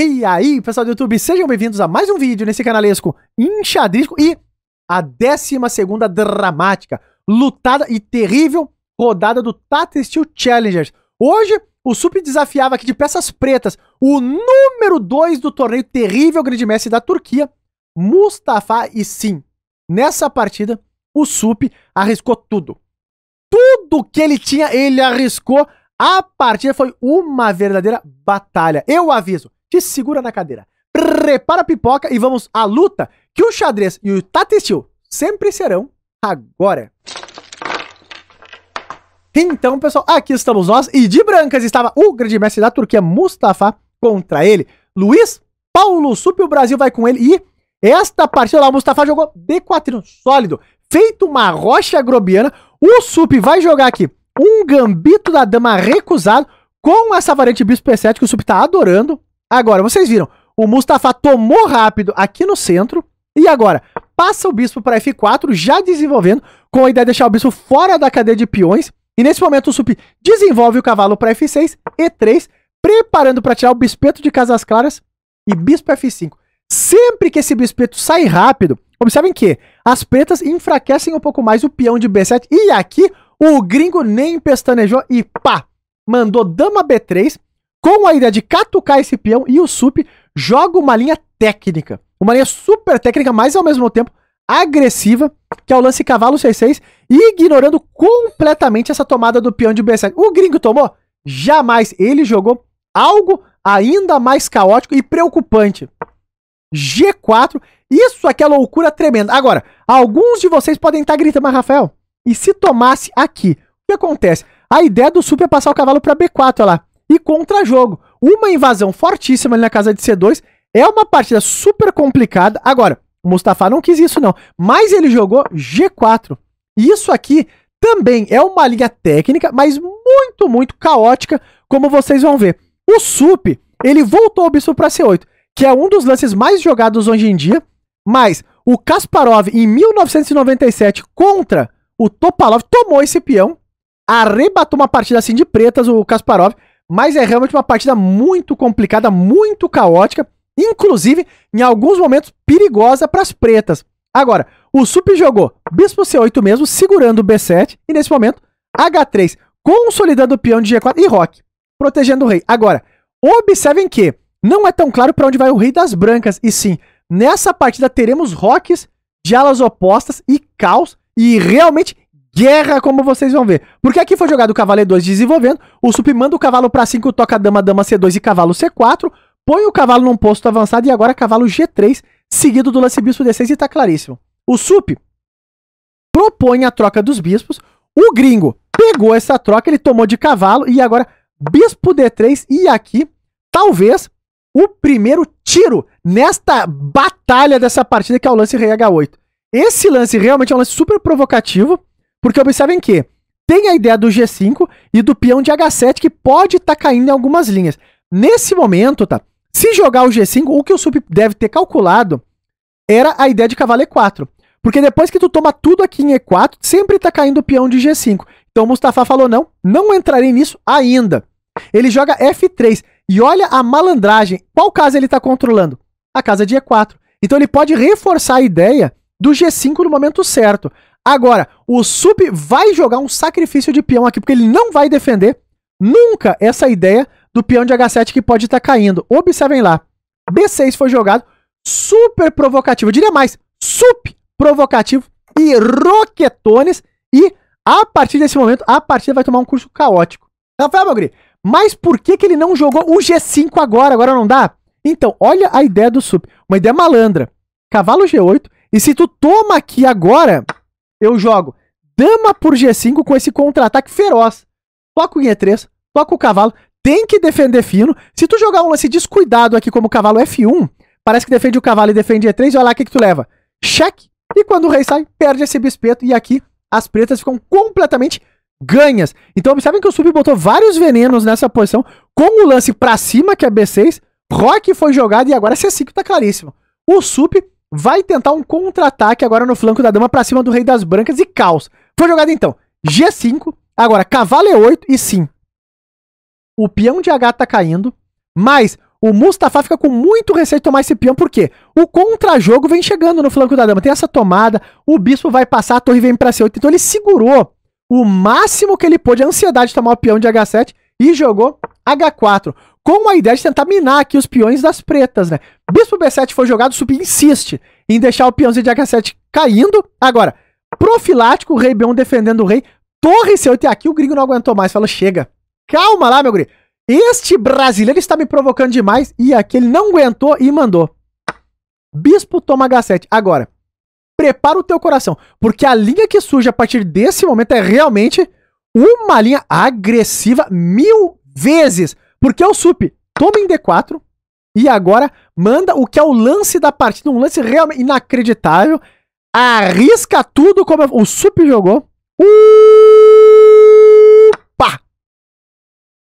E aí, pessoal do YouTube, sejam bem-vindos a mais um vídeo nesse canalesco enxadrisco e a 12 dramática, lutada e terrível rodada do Tata Steel Challengers. Hoje, o Sup desafiava aqui de peças pretas o número 2 do torneio terrível Mestre da Turquia, Mustafa e Sim. Nessa partida, o Sup arriscou tudo. Tudo que ele tinha, ele arriscou. A partida foi uma verdadeira batalha. Eu aviso, te segura na cadeira, prepara a pipoca e vamos à luta que o xadrez e o tatestil sempre serão agora. Então, pessoal, aqui estamos nós e de brancas estava o grande mestre da Turquia, Mustafa, contra ele. Luiz Paulo Sup, o Brasil vai com ele e esta partida lá, o Mustafa jogou D4 sólido, feito uma rocha grobiana. O Sup vai jogar aqui um gambito da dama recusado com essa variante bispo E7 que o Sup tá adorando. Agora, vocês viram, o Mustafa tomou rápido aqui no centro. E agora, passa o bispo para F4, já desenvolvendo, com a ideia de deixar o bispo fora da cadeia de peões. E nesse momento o Sup desenvolve o cavalo para F6, E3, preparando para tirar o bispeto de Casas Claras e bispo F5. Sempre que esse bispeto sai rápido, observem que as pretas enfraquecem um pouco mais o peão de B7. E aqui o gringo nem pestanejou e pá, mandou dama B3 com a ideia de catucar esse peão e o sup joga uma linha técnica. Uma linha super técnica, mas ao mesmo tempo agressiva, que é o lance cavalo c 6 ignorando completamente essa tomada do peão de B7. O gringo tomou? Jamais. Ele jogou algo ainda mais caótico e preocupante. G4, isso aqui é loucura tremenda. Agora, alguns de vocês podem estar gritando, mas Rafael, e se tomasse aqui? O que acontece? A ideia do Sup é passar o cavalo para B4, olha lá e contra-jogo. Uma invasão fortíssima ali na casa de C2. É uma partida super complicada. Agora, o Mustafa não quis isso, não. Mas ele jogou G4. Isso aqui também é uma linha técnica, mas muito, muito caótica, como vocês vão ver. O Sup, ele voltou o bispo para C8, que é um dos lances mais jogados hoje em dia. Mas o Kasparov, em 1997, contra o Topalov, tomou esse peão, arrebatou uma partida assim de pretas o Kasparov, mas é realmente uma partida muito complicada, muito caótica, inclusive em alguns momentos perigosa para as pretas. Agora, o Sup jogou Bispo C8 mesmo, segurando o B7, e nesse momento, H3, consolidando o peão de G4 e Rock, protegendo o rei. Agora, observem que não é tão claro para onde vai o rei das brancas, e sim, nessa partida teremos rocks de alas opostas e caos, e realmente Guerra, como vocês vão ver. Porque aqui foi jogado o cavalo E2 desenvolvendo, o Sup manda o cavalo para 5, toca dama, dama C2 e cavalo C4, põe o cavalo num posto avançado e agora cavalo G3, seguido do lance bispo D6 e tá claríssimo. O Sup propõe a troca dos bispos, o gringo pegou essa troca, ele tomou de cavalo e agora bispo D3 e aqui, talvez, o primeiro tiro nesta batalha dessa partida que é o lance rei H8. Esse lance realmente é um lance super provocativo, porque observem que tem a ideia do G5 e do peão de H7 que pode estar tá caindo em algumas linhas. Nesse momento, tá? Se jogar o G5, o que o Sup deve ter calculado era a ideia de cavalo E4. Porque depois que tu toma tudo aqui em E4, sempre tá caindo o peão de G5. Então o Mustafa falou, não, não entrarei nisso ainda. Ele joga F3 e olha a malandragem. Qual casa ele tá controlando? A casa de E4. Então ele pode reforçar a ideia do G5 no momento certo. Agora, o Sup vai jogar um sacrifício de peão aqui, porque ele não vai defender nunca essa ideia do peão de H7 que pode estar tá caindo. Observem lá. B6 foi jogado, super provocativo. Eu diria mais, sup provocativo e roquetones. E a partir desse momento, a partida vai tomar um curso caótico. Rafael Mogri, mas por que, que ele não jogou o G5 agora? Agora não dá? Então, olha a ideia do sup. Uma ideia malandra. Cavalo G8. E se tu toma aqui agora, eu jogo dama por G5 com esse contra-ataque feroz. Toca o E3, toca o cavalo, tem que defender fino. Se tu jogar um lance descuidado aqui como o cavalo F1, parece que defende o cavalo e defende E3, e olha lá o que, que tu leva. Cheque. E quando o rei sai, perde esse bispeto. E aqui as pretas ficam completamente ganhas. Então observem que o sub botou vários venenos nessa posição, com o lance para cima, que é B6. Rock foi jogado e agora C5 tá claríssimo. O sup vai tentar um contra-ataque agora no flanco da dama para cima do rei das brancas e caos. Foi jogada então G5, agora cavalo E8 é e sim. O peão de H tá caindo, mas o Mustafa fica com muito receio de tomar esse peão, porque o contra-jogo vem chegando no flanco da dama. Tem essa tomada, o bispo vai passar, a torre vem pra C8. Então ele segurou o máximo que ele pôde, a ansiedade de tomar o peão de H7 e jogou H4, com a ideia de tentar minar aqui os peões das pretas, né? Bispo B7 foi jogado, Sub insiste em deixar o peãozinho de H7 caindo. Agora, profilático, o rei B1 defendendo o rei. Torre C8 e aqui o gringo não aguentou mais, falou, chega. Calma lá, meu gringo. Este brasileiro está me provocando demais. E aqui ele não aguentou e mandou. Bispo toma H7. Agora, prepara o teu coração, porque a linha que surge a partir desse momento é realmente uma linha agressiva, mil vezes. Porque é o Sup toma em D4 e agora manda o que é o lance da partida, um lance realmente inacreditável. Arrisca tudo como o Sup jogou. Opa!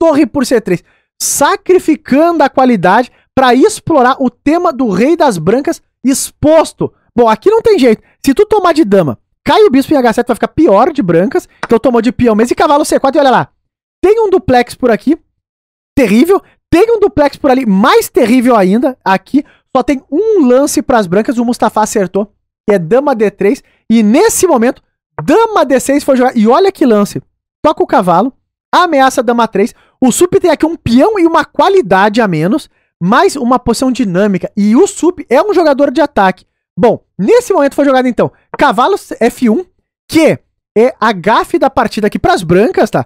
Torre por C3. Sacrificando a qualidade para explorar o tema do Rei das Brancas exposto. Bom, aqui não tem jeito. Se tu tomar de dama, cai o bispo em H7, vai ficar pior de brancas. Então tomou de peão, mesmo e cavalo C4 e olha lá. Tem um duplex por aqui, terrível. Tem um duplex por ali, mais terrível ainda. Aqui só tem um lance para as brancas, o Mustafa acertou, que é dama D3. E nesse momento, dama D6 foi jogar. E olha que lance. Toca o cavalo, ameaça dama 3. O sup tem aqui um peão e uma qualidade a menos, mais uma posição dinâmica. E o sup é um jogador de ataque. Bom, nesse momento foi jogado então cavalo F1, que é a gafe da partida aqui para as brancas, tá?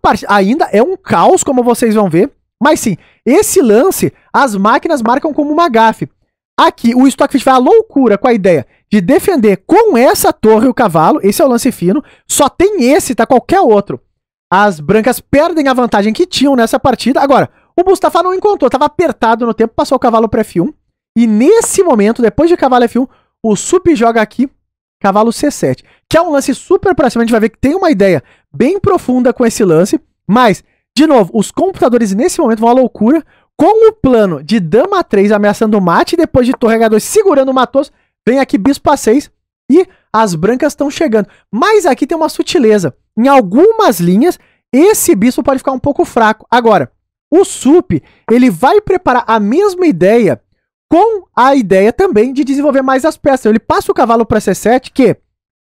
Part... Ainda é um caos, como vocês vão ver. Mas sim, esse lance, as máquinas marcam como uma gafe. Aqui, o Stockfish vai à loucura com a ideia de defender com essa torre o cavalo. Esse é o lance fino. Só tem esse, tá? Qualquer outro. As brancas perdem a vantagem que tinham nessa partida. Agora, o Mustafa não encontrou, estava apertado no tempo, passou o cavalo para F1. E nesse momento, depois de cavalo F1, o Sup joga aqui cavalo C7, que é um lance super pra cima. A gente vai ver que tem uma ideia bem profunda com esse lance, mas, de novo, os computadores nesse momento vão à loucura com o plano de dama 3 ameaçando o mate, depois de torre H2 segurando o Matoso, vem aqui bispo A6 e as brancas estão chegando. Mas aqui tem uma sutileza. Em algumas linhas, esse bispo pode ficar um pouco fraco. Agora, o SUP, ele vai preparar a mesma ideia com a ideia também de desenvolver mais as peças. Ele passa o cavalo para C7, que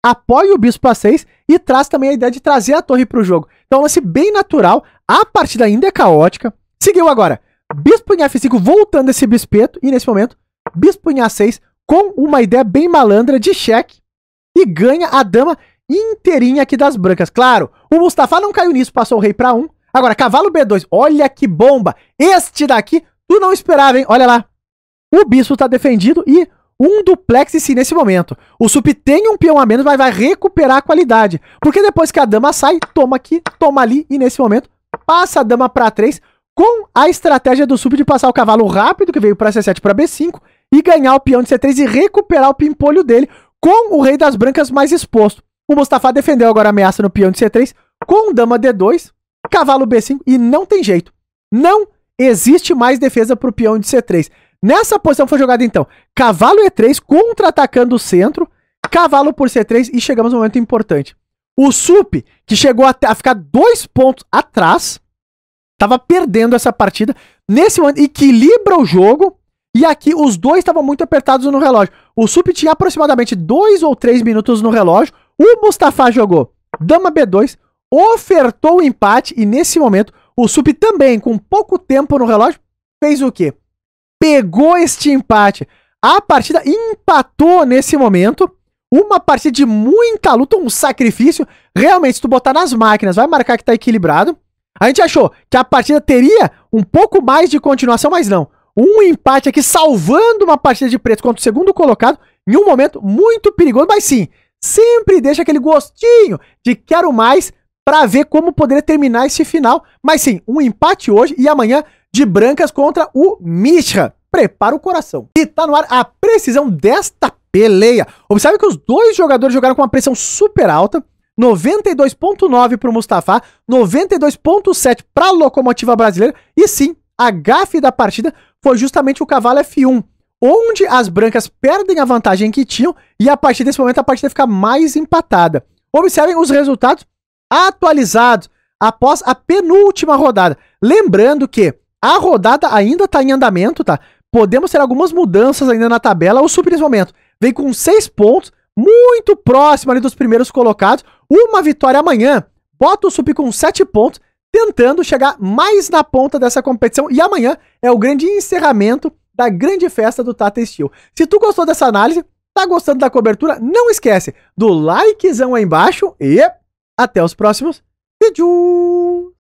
apoia o bispo a 6 e traz também a ideia de trazer a torre para o jogo. Então, é um lance bem natural. A partida ainda é caótica. Seguiu agora. Bispo em F5, voltando esse bispeto. E nesse momento, bispo em A6, com uma ideia bem malandra de cheque. E ganha a dama inteirinha aqui das brancas. Claro, o Mustafa não caiu nisso, passou o rei para 1. Agora, cavalo B2. Olha que bomba. Este daqui, tu não esperava, hein? Olha lá. O bispo está defendido e um duplex em si nesse momento. O sup tem um peão a menos, mas vai recuperar a qualidade. Porque depois que a dama sai, toma aqui, toma ali e nesse momento passa a dama para 3 com a estratégia do sup de passar o cavalo rápido que veio para C7 para B5 e ganhar o peão de C3 e recuperar o pimpolho dele com o rei das brancas mais exposto. O Mustafa defendeu agora a ameaça no peão de C3 com dama D2, cavalo B5 e não tem jeito. Não existe mais defesa para o peão de C3. Nessa posição foi jogada então cavalo E3 contra-atacando o centro, cavalo por C3 e chegamos no momento importante. O Sup, que chegou a, a ficar dois pontos atrás, estava perdendo essa partida. Nesse momento, equilibra o jogo. E aqui os dois estavam muito apertados no relógio. O Sup tinha aproximadamente dois ou três minutos no relógio. O Mustafa jogou dama B2, ofertou o empate e nesse momento o Sup também, com pouco tempo no relógio, fez o quê? pegou este empate. A partida empatou nesse momento. Uma partida de muita luta, um sacrifício. Realmente, se tu botar nas máquinas, vai marcar que tá equilibrado. A gente achou que a partida teria um pouco mais de continuação, mas não. Um empate aqui salvando uma partida de preto contra o segundo colocado em um momento muito perigoso, mas sim, sempre deixa aquele gostinho de quero mais para ver como poderia terminar esse final. Mas sim, um empate hoje e amanhã de brancas contra o Mishra, Prepara o coração. E tá no ar a precisão desta peleia. Observe que os dois jogadores jogaram com uma pressão super alta. 92.9 para o Mustafa, 92.7 para a locomotiva brasileira. E sim, a gafe da partida foi justamente o cavalo F1, onde as brancas perdem a vantagem que tinham e a partir desse momento a partida fica mais empatada. Observem os resultados atualizados após a penúltima rodada. Lembrando que a rodada ainda está em andamento, tá? Podemos ter algumas mudanças ainda na tabela. O Sul, nesse momento, vem com seis pontos, muito próximo ali dos primeiros colocados. Uma vitória amanhã bota o Sup com sete pontos, tentando chegar mais na ponta dessa competição. E amanhã é o grande encerramento da grande festa do Tata Steel. Se tu gostou dessa análise, tá gostando da cobertura, não esquece do likezão aí embaixo e até os próximos vídeos!